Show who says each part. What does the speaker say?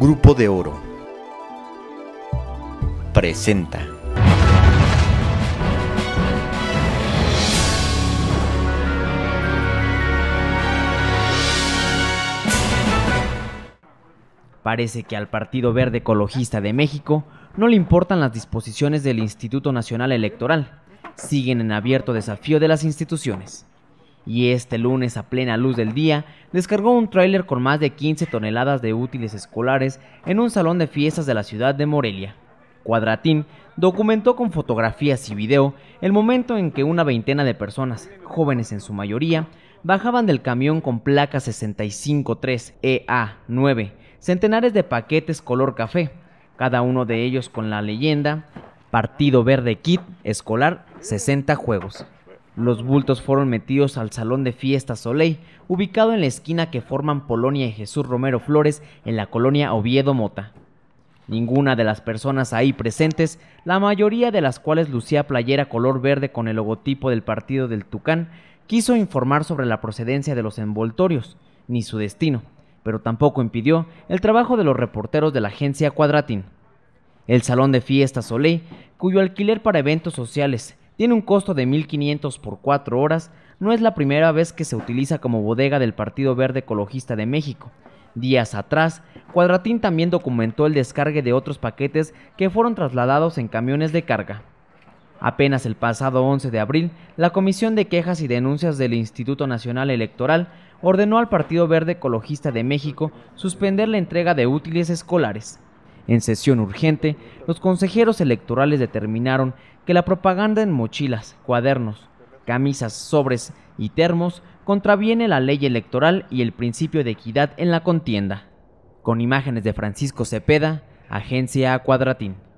Speaker 1: Grupo de Oro presenta. Parece que al Partido Verde Ecologista de México no le importan las disposiciones del Instituto Nacional Electoral. Siguen en abierto desafío de las instituciones y este lunes a plena luz del día descargó un tráiler con más de 15 toneladas de útiles escolares en un salón de fiestas de la ciudad de Morelia. Cuadratín documentó con fotografías y video el momento en que una veintena de personas, jóvenes en su mayoría, bajaban del camión con placa 653EA9, e centenares de paquetes color café, cada uno de ellos con la leyenda Partido Verde Kit Escolar 60 Juegos. Los bultos fueron metidos al salón de fiesta Soleil, ubicado en la esquina que forman Polonia y Jesús Romero Flores en la colonia Oviedo Mota. Ninguna de las personas ahí presentes, la mayoría de las cuales lucía playera color verde con el logotipo del partido del Tucán, quiso informar sobre la procedencia de los envoltorios, ni su destino, pero tampoco impidió el trabajo de los reporteros de la agencia Cuadratín. El salón de fiesta Soleil, cuyo alquiler para eventos sociales, tiene un costo de 1.500 por 4 horas, no es la primera vez que se utiliza como bodega del Partido Verde Ecologista de México. Días atrás, Cuadratín también documentó el descargue de otros paquetes que fueron trasladados en camiones de carga. Apenas el pasado 11 de abril, la Comisión de Quejas y Denuncias del Instituto Nacional Electoral ordenó al Partido Verde Ecologista de México suspender la entrega de útiles escolares. En sesión urgente, los consejeros electorales determinaron que la propaganda en mochilas, cuadernos, camisas, sobres y termos contraviene la ley electoral y el principio de equidad en la contienda. Con imágenes de Francisco Cepeda, Agencia Cuadratín.